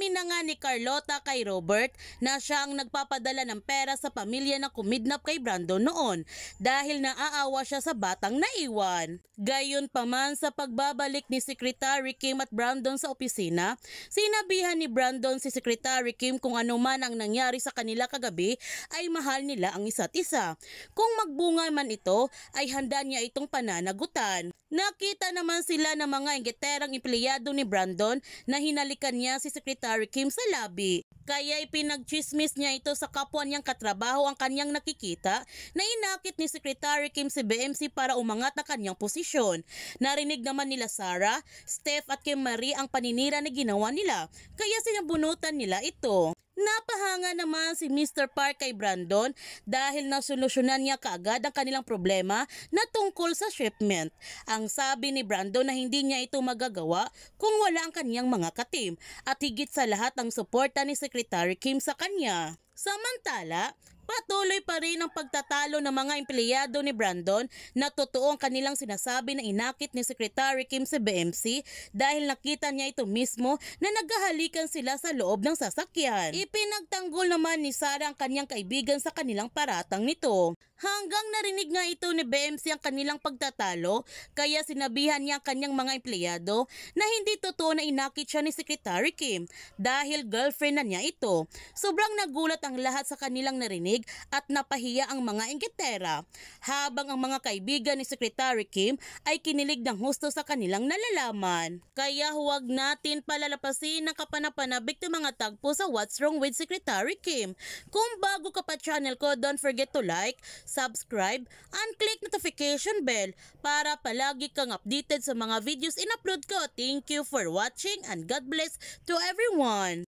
Inamin na nga ni Carlota kay Robert na siya ang nagpapadala ng pera sa pamilya na kumidnap kay Brandon noon dahil naaawa siya sa batang naiwan. Gayon pa man sa pagbabalik ni Secretary Kim at Brandon sa opisina, sinabihan ni Brandon si Secretary Kim kung ano man ang nangyari sa kanila kagabi ay mahal nila ang isa't isa. Kung magbunga man ito ay handa niya itong pananagutan. Nakita naman sila ng mga ingiterang empleyado ni Brandon na hinalikan niya si Secretary Kim sa lobby. Kaya ipinagchismis niya ito sa kapwa niyang katrabaho ang kanyang nakikita na inakit ni Secretary Kim si BMC para umangat na kanyang posisyon. Narinig naman nila Sarah, Steph at Kim Marie ang paninira na ginawa nila kaya sinabunutan nila ito. Napahanga naman si Mr. Park kay Brandon dahil nasolusyonan niya kaagad ang kanilang problema na tungkol sa shipment. Ang sabi ni Brandon na hindi niya ito magagawa kung wala ang kanyang mga katim at higit sa lahat ang suporta ni Secretary Kim sa kanya. Samantala, Patuloy pa rin ang pagtatalo ng mga empleyado ni Brandon na totoo ang kanilang sinasabi na inakit ni Secretary Kim sa BMC dahil nakita niya ito mismo na naghahalikan sila sa loob ng sasakyan. Ipinagtanggol naman ni Sara ang kanyang kaibigan sa kanilang paratang nito. Hanggang narinig nga ito ni BMC ang kanilang pagtatalo kaya sinabihan niya ang kanyang mga empleyado na hindi totoo na inakit siya ni Secretary Kim dahil girlfriend na niya ito. Sobrang nagulat ang lahat sa kanilang narinig nakikinig at napahiya ang mga inggitera habang ang mga kaibigan ni Secretary Kim ay kinilig ng husto sa kanilang nalalaman. Kaya huwag natin palalapasin ang kapanapanabik ng mga tagpo sa What's Wrong with Secretary Kim. Kung bago ka pa channel ko, don't forget to like, subscribe, and click notification bell para palagi kang updated sa mga videos in-upload ko. Thank you for watching and God bless to everyone.